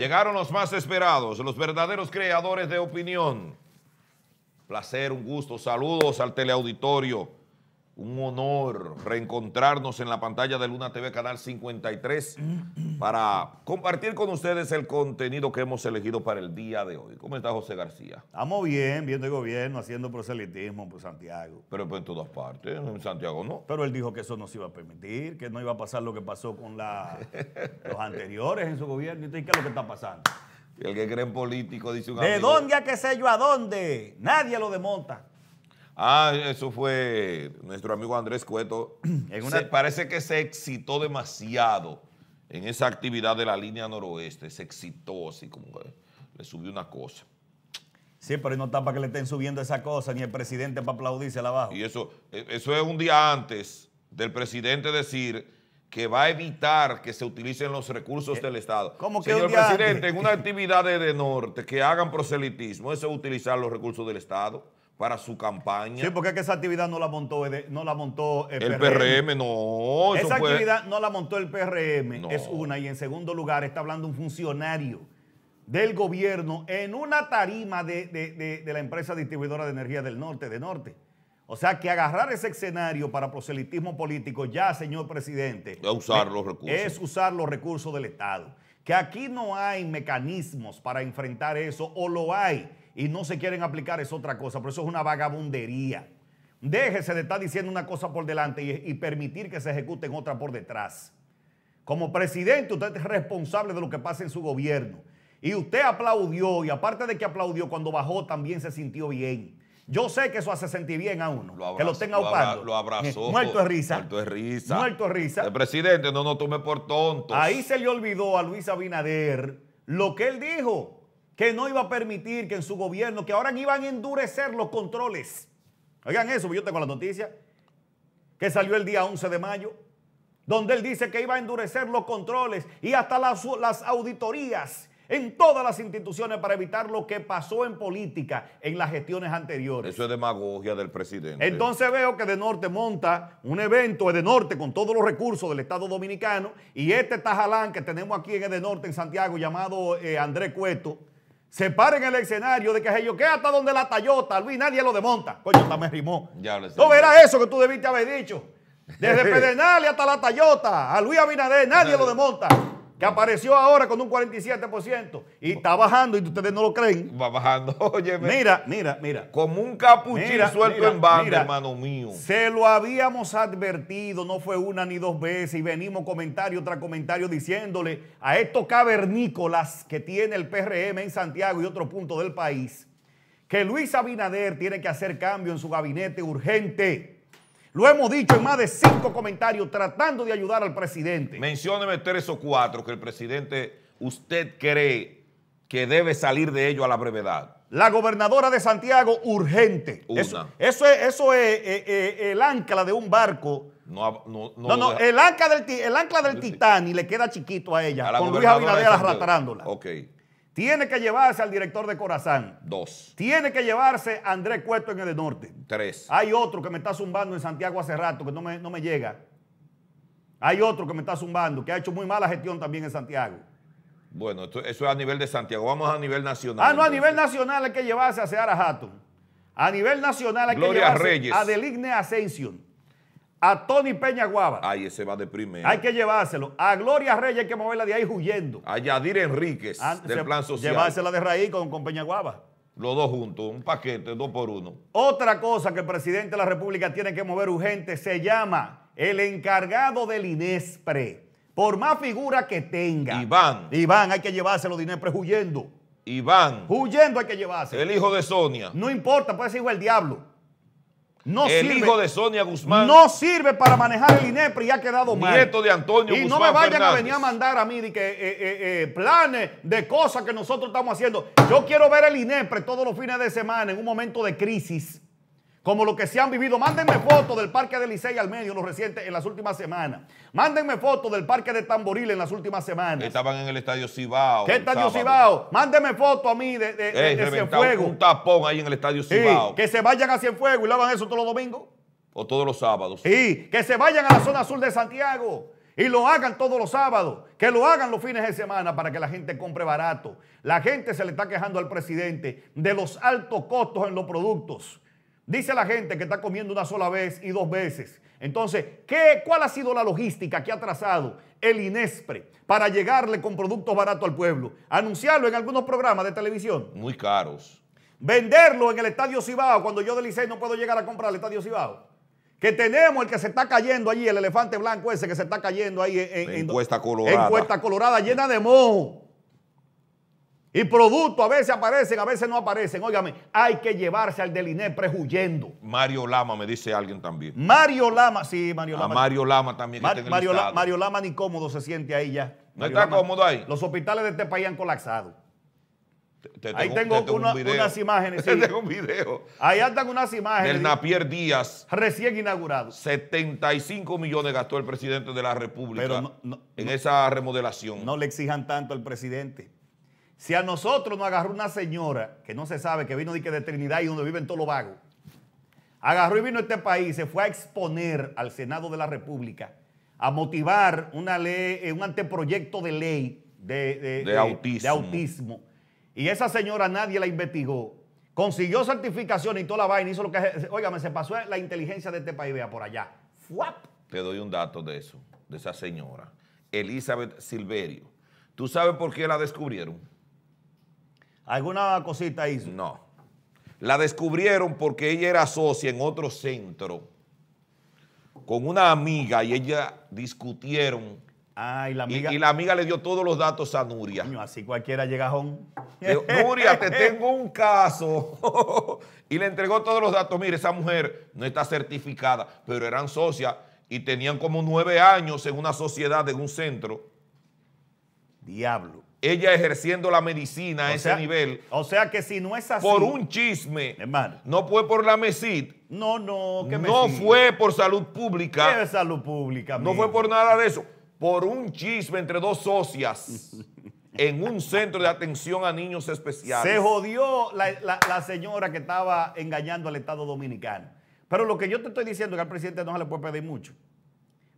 Llegaron los más esperados, los verdaderos creadores de opinión. Placer, un gusto. Saludos al teleauditorio. Un honor reencontrarnos en la pantalla de Luna TV Canal 53 para compartir con ustedes el contenido que hemos elegido para el día de hoy. ¿Cómo está José García? Estamos bien, viendo el gobierno, haciendo proselitismo por Santiago. Pero pues en todas partes, en Santiago no. Pero él dijo que eso no se iba a permitir, que no iba a pasar lo que pasó con los anteriores en su gobierno. ¿Y qué es lo que está pasando? El que cree en político dice un ¿De dónde a qué sé yo a dónde? Nadie lo demonta. Ah, eso fue nuestro amigo Andrés Cueto. parece que se excitó demasiado en esa actividad de la línea noroeste. Se excitó así como le subió una cosa. Sí, pero no está para que le estén subiendo esa cosa, ni el presidente para aplaudirse abajo. Y eso, e, eso es un día antes del presidente decir que va a evitar que se utilicen los recursos eh, del Estado. ¿Cómo que presidente, en una actividad de, de norte que hagan proselitismo, eso es utilizar los recursos del Estado para su campaña. Sí, porque es que esa actividad no la montó, no la montó eh, el, el PRM. no. Esa actividad no la montó el PRM, es una. Y en segundo lugar, está hablando un funcionario del gobierno en una tarima de, de, la empresa distribuidora de energía del norte, de norte. O sea que agarrar ese escenario para proselitismo político, ya, señor presidente. Es usar los recursos. Es usar los recursos del Estado. Que aquí no hay mecanismos para enfrentar eso, o lo hay y no se quieren aplicar es otra cosa, por eso es una vagabundería. Déjese de estar diciendo una cosa por delante y, permitir que se ejecuten otra por detrás. Como presidente usted es responsable de lo que pasa en su gobierno. Y usted aplaudió y aparte de que aplaudió cuando bajó también se sintió bien. Yo sé que eso hace sentir bien a uno. que lo tenga ocupado Lo, abrazó. Muerto de risa. Muerto de risa. risa. El presidente no nos tome por tonto Ahí se le olvidó a Luis Abinader lo que él dijo que no iba a permitir que en su gobierno, que ahora iban a endurecer los controles. Oigan eso, pues yo tengo la noticia, que salió el día 11 de mayo, donde él dice que iba a endurecer los controles y hasta las, auditorías en todas las instituciones para evitar lo que pasó en política en las gestiones anteriores. Eso es demagogia del presidente. Entonces veo que De Norte monta un evento de Norte con todos los recursos del Estado Dominicano y este tajalán que tenemos aquí en De Norte en Santiago llamado eh, Andrés Cueto se en el escenario de que se yo que hasta donde la Tayota, Luis, nadie lo demonta. Coño, hasta me rimó. Ya no era eso que tú debiste haber dicho. Desde Pedernales hasta la Tayota, a Luis Abinader, nadie lo demonta que apareció ahora con un 47% y está bajando y ustedes no lo creen. Va bajando, oye. Mira, mira, mira. Como un capuchín suelto en banda, hermano mío. Se lo habíamos advertido, no fue una ni dos veces y venimos comentario tras comentario diciéndole a estos cavernícolas que tiene el PRM en Santiago y otro punto del país que Luis Abinader tiene que hacer cambio en su gabinete urgente lo hemos dicho en más de cinco comentarios tratando de ayudar al presidente. Mencióneme tres o cuatro que el presidente, usted cree que debe salir de ello a la brevedad. La gobernadora de Santiago, urgente. Eso, es, eh, eh, el ancla de un barco. No, no, el ancla del, el ancla del le queda chiquito a ella, a la con Luis Abinader arrastrándola. Ok. Tiene que llevarse al director de Corazán. Dos. Tiene que llevarse a Andrés Cueto en el norte. Tres. Hay otro que me está zumbando en Santiago hace rato que no me, llega. Hay otro que me está zumbando, que ha hecho muy mala gestión también en Santiago. Bueno, eso es a nivel de Santiago. Vamos a nivel nacional. Ah, no, a nivel nacional hay que llevarse a Seara Hatton. A nivel nacional hay que llevarse a Deligne Ascension a Tony Peña Guava. ahí ese va de primero. Hay que llevárselo. A Gloria Reyes hay que moverla de ahí huyendo. A Yadir Enríquez, ah, del plan social. Llevársela de raíz con, con Peña Guava. Los dos juntos, un paquete, dos por uno. Otra cosa que el presidente de la República tiene que mover urgente se llama el encargado del INESPRE. Por más figura que tenga. Iván. Iván, hay que llevárselo de INESPRE huyendo. Iván. Huyendo hay que llevárselo. El hijo de Sonia. No importa, puede ser hijo del diablo. No el hijo de Sonia Guzmán. No sirve para manejar el INEPRI y ha quedado mal. Nieto de Antonio Y no me vayan a venir a mandar a mí de que, eh, eh, eh, planes de cosas que nosotros estamos haciendo. Yo quiero ver el inepre todos los fines de semana en un momento de crisis como lo que se han vivido. Mándenme fotos del parque de Licey al medio en, los en las últimas semanas. Mándenme fotos del parque de Tamboril en las últimas semanas. Estaban en el Estadio Cibao. ¿Qué Estadio Cibao? Mándenme fotos a mí de, de, Cienfuegos. Un tapón ahí en el Estadio Cibao. que se vayan a Cienfuegos y lo hagan eso todos los domingos. O todos los sábados. y que se vayan a la zona sur de Santiago y lo hagan todos los sábados, que lo hagan los fines de semana para que la gente compre barato. La gente se le está quejando al presidente de los altos costos en los productos. Dice la gente que está comiendo una sola vez y dos veces. Entonces, ¿qué, ¿cuál ha sido la logística que ha trazado el INESPRE para llegarle con productos baratos al pueblo? Anunciarlo en algunos programas de televisión. Muy caros. Venderlo en el Estadio Cibao cuando yo del Licey no puedo llegar a comprar el Estadio Cibao. Que tenemos el que se está cayendo allí, el elefante blanco ese que se está cayendo ahí en, en Cuesta Colorada. En Cuesta Colorada llena de moho y producto a veces aparecen, a veces no aparecen. Óigame, hay que llevarse al deliné prejuyendo. Mario Lama, me dice alguien también. Mario Lama, sí, Mario Lama. A Mario Lama también. Mario, Mario, Lama ni cómodo se siente ahí ya. ¿No está cómodo ahí? Los hospitales de este país han colapsado. ahí tengo, unas imágenes. Sí. tengo un video. Ahí andan unas imágenes. El Napier Díaz. Recién inaugurado. 75 millones gastó el presidente de la República en esa remodelación. No le exijan tanto al presidente. Si a nosotros nos agarró una señora que no se sabe, que vino de, de Trinidad y donde viven todos los vagos, agarró y vino a este país, se fue a exponer al Senado de la República a motivar una ley, eh, un anteproyecto de ley de, autismo. Y esa señora nadie la investigó. Consiguió certificación y toda la vaina, hizo lo que... Óigame, se pasó la inteligencia de este país, vea, por allá. ¡Fuap! Te doy un dato de eso, de esa señora. Elizabeth Silverio. ¿Tú sabes por qué la descubrieron? ¿Alguna cosita hizo? No. La descubrieron porque ella era socia en otro centro con una amiga y ella discutieron. Ah, y la amiga. Y, la amiga le dio todos los datos a Nuria. así cualquiera llega a Nuria, te tengo un caso. y le entregó todos los datos. Mire, esa mujer no está certificada, pero eran socias y tenían como nueve años en una sociedad, en un centro. Diablo ella ejerciendo la medicina a ese nivel. O sea que si no es así. Por un chisme. Hermano. No fue por la mesit No, no, que No fue por salud pública. ¿Qué salud pública? No fue por nada de eso. Por un chisme entre dos socias. en un centro de atención a niños especiales. Se jodió la, la señora que estaba engañando al Estado Dominicano. Pero lo que yo te estoy diciendo es que al presidente no se le puede pedir mucho.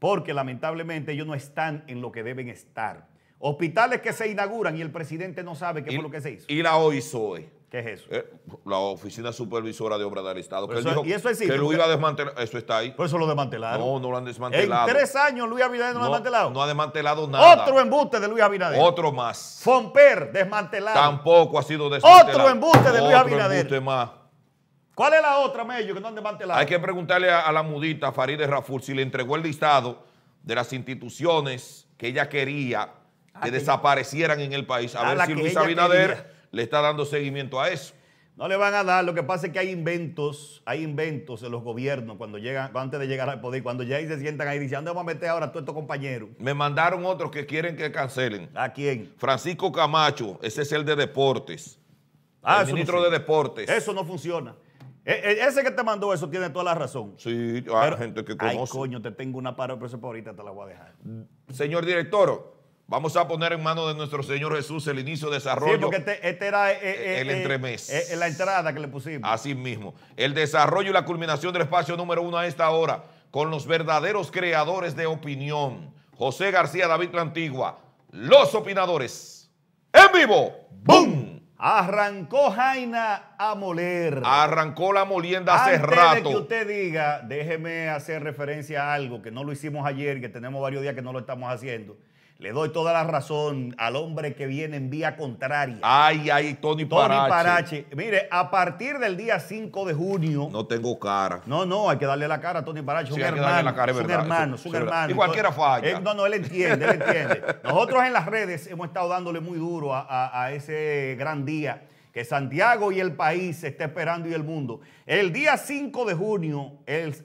Porque lamentablemente ellos no están en lo que deben estar. Hospitales que se inauguran y el presidente no sabe qué fue lo que se hizo. Y la OISOE. ¿Qué es eso? Eh, la Oficina Supervisora de Obras del Estado. Que eso, él y eso existe, que lo iba a desmantelar. Eso está ahí. Por eso lo desmantelaron. No, no lo han desmantelado. En tres años Luis Abinader no, lo ha desmantelado. No ha desmantelado nada. Otro embuste de Luis Abinader. Otro más. Fomper, desmantelado. Tampoco ha sido desmantelado. Otro embuste de Luis Abinader. Otro embuste más. ¿Cuál es la otra, Mello, que no han desmantelado? Hay que preguntarle a, a la mudita Farideh Raful si le entregó el listado de las instituciones que ella quería que desaparecieran en el país. A, ver si Luis Abinader le está dando seguimiento a eso. No le van a dar, lo que pasa es que hay inventos, hay inventos en los gobiernos cuando llegan, antes de llegar al poder, cuando ya ahí se sientan ahí dicen, ¿dónde vamos a meter ahora a todos estos compañeros? Me mandaron otros que quieren que cancelen. ¿A quién? Francisco Camacho, ese es el de deportes. Ah, el ministro de deportes. Eso no funciona. E, e, ese que te mandó eso tiene toda la razón. Sí, hay gente que conoce. Ay, coño, te tengo una paro, pero eso por ahorita te la voy a dejar. Señor director, Vamos a poner en manos de nuestro Señor Jesús el inicio, de desarrollo. Sí, porque este, este era eh, eh, el eh, entremés. la entrada que le pusimos. Así mismo. El desarrollo y la culminación del espacio número uno a esta hora, con los verdaderos creadores de opinión. José García, David La Antigua, los opinadores. En vivo. ¡Bum! Arrancó Jaina a moler. Arrancó la molienda hace Antes De que usted diga, déjeme hacer referencia a algo que no lo hicimos ayer, que tenemos varios días que no lo estamos haciendo le doy toda la razón al hombre que viene en vía contraria. Ay, ay, Tony, Tony Parache. Mire, a partir del día 5 de junio. No tengo cara. No, no, hay que darle la cara a Tony Parache. un hermano, es un hermano, es un hermano. Y cualquiera falla. no, no, él entiende, él entiende. Nosotros en las redes hemos estado dándole muy duro a, ese gran día que Santiago y el país se está esperando y el mundo. El día 5 de junio,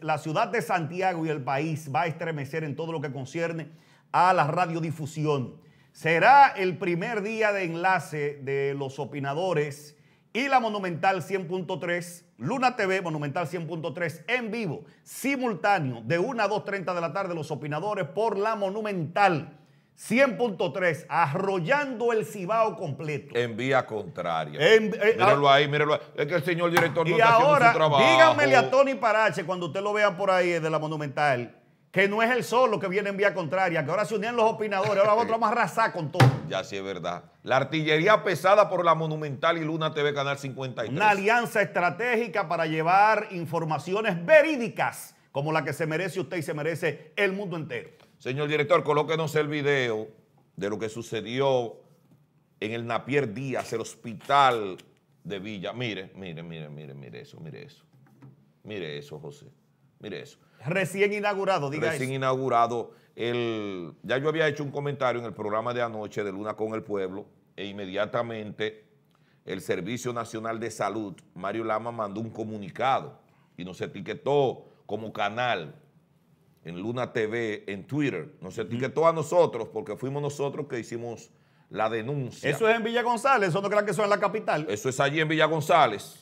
la ciudad de Santiago y el país va a estremecer en todo lo que concierne a la radiodifusión. Será el primer día de enlace de los opinadores y la Monumental 100.3, Luna TV, Monumental 100.3, en vivo, simultáneo, de 1 a 2.30 de la tarde, los opinadores por la Monumental 100.3, arrollando el cibao completo. En vía contraria. Eh, ah. ahí, míralo ahí. Es que el señor director no está ahora, haciendo su trabajo. Díganmele a Tony Parache, cuando usted lo vea por ahí de la Monumental, que no es el solo que viene en vía contraria, que ahora se unían los opinadores, ahora otro más a con todo. Ya sí es verdad. La artillería pesada por la Monumental y Luna TV Canal 53. Una alianza estratégica para llevar informaciones verídicas como la que se merece usted y se merece el mundo entero. Señor director, colóquenos el video de lo que sucedió en el Napier Díaz, el hospital de Villa. Mire, mire, mire, mire, mire eso, mire eso. Mire eso, José. Mire eso. Recién inaugurado, diga Recién inaugurado. El, ya yo había hecho un comentario en el programa de anoche de Luna con el Pueblo e inmediatamente el Servicio Nacional de Salud, Mario Lama, mandó un comunicado y nos etiquetó como canal en Luna TV, en Twitter. Nos etiquetó a nosotros porque fuimos nosotros que hicimos la denuncia. Eso es en Villa González, eso no crean que eso es en la capital. Eso es allí en Villa González.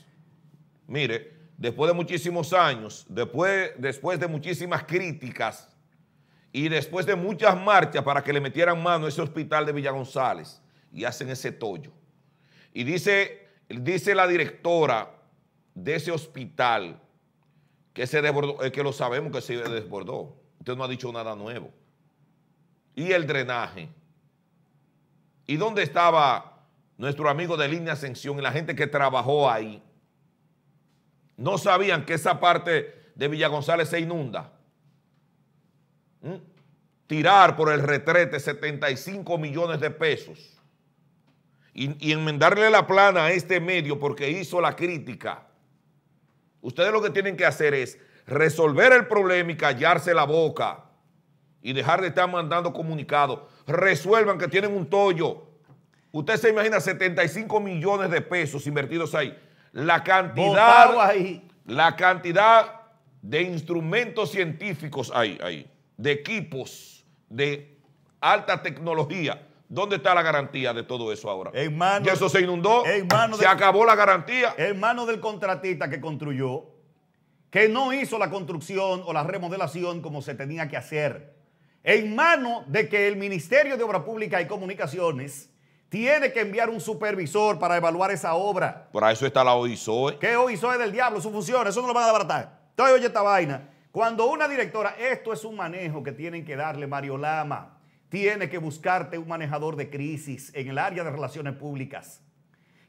Mire, después de muchísimos años, después, después de muchísimas críticas y después de muchas marchas para que le metieran mano a ese hospital de Villa González y hacen ese tollo. Y dice, dice la directora de ese hospital que se desbordó, eh, que lo sabemos que se desbordó. Usted no ha dicho nada nuevo. Y el drenaje. ¿Y dónde estaba nuestro amigo de línea Ascensión y la gente que trabajó ahí? No sabían que esa parte de Villa González se inunda. ¿Mm? Tirar por el retrete 75 millones de pesos y, y enmendarle la plana a este medio porque hizo la crítica. Ustedes lo que tienen que hacer es resolver el problema y callarse la boca y dejar de estar mandando comunicados. Resuelvan que tienen un tollo. Usted se imagina 75 millones de pesos invertidos ahí la cantidad, de instrumentos científicos hay, de equipos, de alta tecnología. ¿Dónde está la garantía de todo eso ahora? En y eso se inundó, se acabó la garantía. En manos del contratista que construyó, que no hizo la construcción o la remodelación como se tenía que hacer. En manos de que el Ministerio de Obras Públicas y Comunicaciones tiene que enviar un supervisor para evaluar esa obra. Por eso está la OISOE. ¿Qué OISOE del diablo? Su función, eso no lo van a abaratar. Entonces, oye esta vaina. Cuando una directora, esto es un manejo que tienen que darle Mario Lama. Tiene que buscarte un manejador de crisis en el área de relaciones públicas.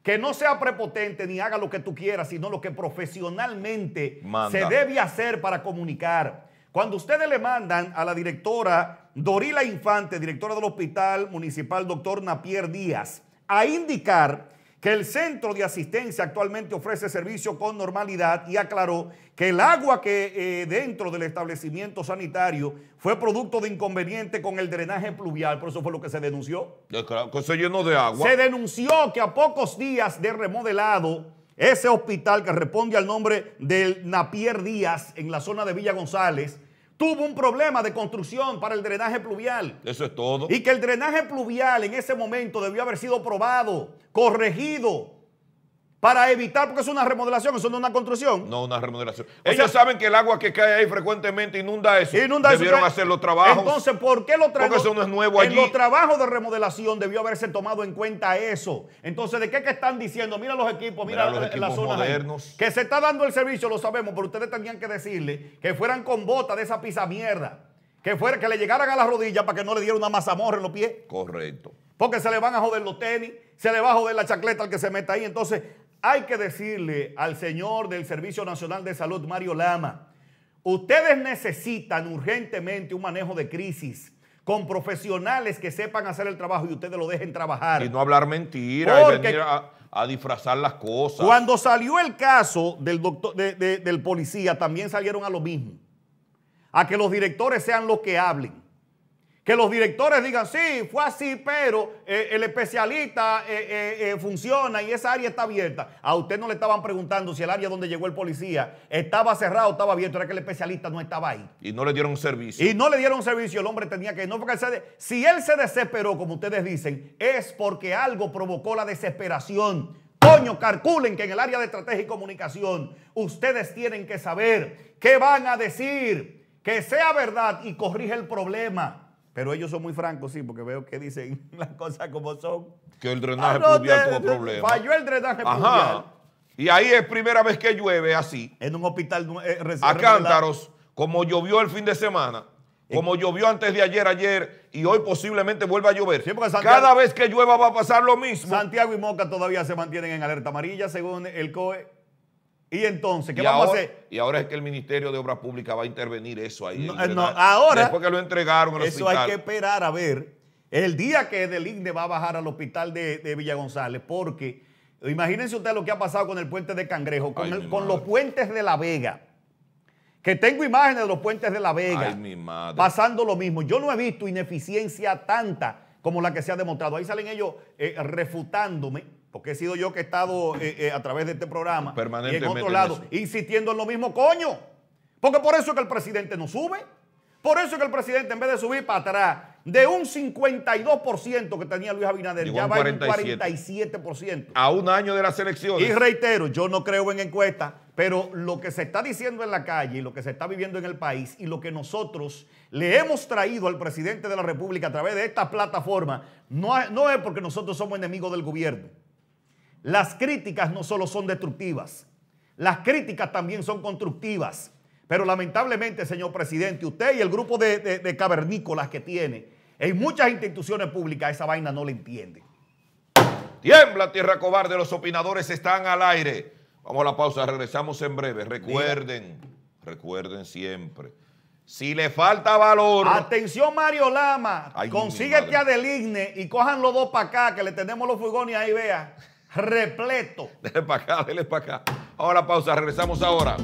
Que no sea prepotente ni haga lo que tú quieras, sino lo que profesionalmente se debe hacer para comunicar cuando ustedes le mandan a la directora Dorila Infante, directora del Hospital Municipal Doctor Napier Díaz, a indicar que el centro de asistencia actualmente ofrece servicio con normalidad y aclaró que el agua que eh, dentro del establecimiento sanitario fue producto de inconveniente con el drenaje pluvial, por eso fue lo que se denunció. que se llenó de agua. Se denunció que a pocos días de remodelado ese hospital que responde al nombre del Napier Díaz en la zona de Villa González tuvo un problema de construcción para el drenaje pluvial. Eso es todo. Y que el drenaje pluvial en ese momento debió haber sido probado, corregido, para evitar, porque es una remodelación, eso no es una construcción. No, una remodelación. Ellos saben que el agua que cae ahí frecuentemente inunda eso. Inunda Debieron hacer los trabajos. Entonces, ¿por qué lo trabajos? Porque eso no es nuevo allí. En los trabajos de remodelación debió haberse tomado en cuenta eso. Entonces, ¿de qué que están diciendo? Mira los equipos, mira, la los Que se está dando el servicio, lo sabemos, pero ustedes tenían que decirle que fueran con botas de esa pizza mierda. Que, fuera, que le llegaran a las rodillas para que no le diera una mazamorra en los pies. Correcto. Porque se le van a joder los tenis, se le va a joder la chacleta al que se meta ahí. Entonces, hay que decirle al señor del Servicio Nacional de Salud, Mario Lama, ustedes necesitan urgentemente un manejo de crisis con profesionales que sepan hacer el trabajo y ustedes lo dejen trabajar. Y no hablar mentiras y venir a, disfrazar las cosas. Cuando salió el caso del, doctor, del policía, también salieron a lo mismo. A que los directores sean los que hablen. Que los directores digan, sí, fue así, pero eh, el especialista eh, eh, funciona y esa área está abierta. A usted no le estaban preguntando si el área donde llegó el policía estaba cerrado o estaba abierto, era que el especialista no estaba ahí. Y no le dieron servicio. Y no le dieron servicio, el hombre tenía que... No, si él se desesperó, como ustedes dicen, es porque algo provocó la desesperación. Coño, calculen que en el área de estrategia y comunicación ustedes tienen que saber qué van a decir, que sea verdad y corrige el problema. Pero ellos son muy francos, sí, porque veo que dicen las cosas como son. Que el ah, drenaje pluvial tuvo problemas. Falló el drenaje Ajá. Y ahí es primera vez que llueve así. En un hospital eh, A Cántaros, como llovió el fin de semana, eh. como llovió antes de ayer, ayer, y hoy posiblemente vuelva a llover. Cada vez que llueva va a pasar lo mismo. Santiago y Moca todavía se mantienen en alerta amarilla, según el COE. Y entonces, ¿qué vamos a hacer? Y ahora es que el Ministerio de Obras Públicas va a intervenir eso ahí. No, ahora. Después que lo entregaron al Eso hay que esperar a ver el día que Deligne va a bajar al hospital de, Villa González, porque imagínense ustedes lo que ha pasado con el puente de Cangrejo, con, los puentes de La Vega. Que tengo imágenes de los puentes de La Vega. Ay, Pasando lo mismo. Yo no he visto ineficiencia tanta como la que se ha demostrado. Ahí salen ellos eh, refutándome porque he sido yo que he estado eh, eh, a través de este programa y en otro lado insistiendo en lo mismo, coño. Porque por eso es que el presidente no sube. Por eso es que el presidente, en vez de subir para atrás, de un 52% que tenía Luis Abinader, ya va en un 47%. A un año de las elecciones. Y reitero, yo no creo en encuestas, pero lo que se está diciendo en la calle y lo que se está viviendo en el país y lo que nosotros le hemos traído al presidente de la República a través de esta plataforma, no, no es porque nosotros somos enemigos del gobierno. Las críticas no solo son destructivas, las críticas también son constructivas. Pero lamentablemente, señor presidente, usted y el grupo de, cavernícolas que tiene en muchas instituciones públicas, esa vaina no le entiende. Tiembla, tierra cobarde, los opinadores están al aire. Vamos a la pausa, regresamos en breve. Recuerden, recuerden siempre. Si le falta valor. Atención, Mario Lama. consíguete a Deligne y cojan los dos para acá, que le tenemos los furgones ahí, vea repleto. Dele para acá, dele para acá. Ahora pausa, regresamos ahora.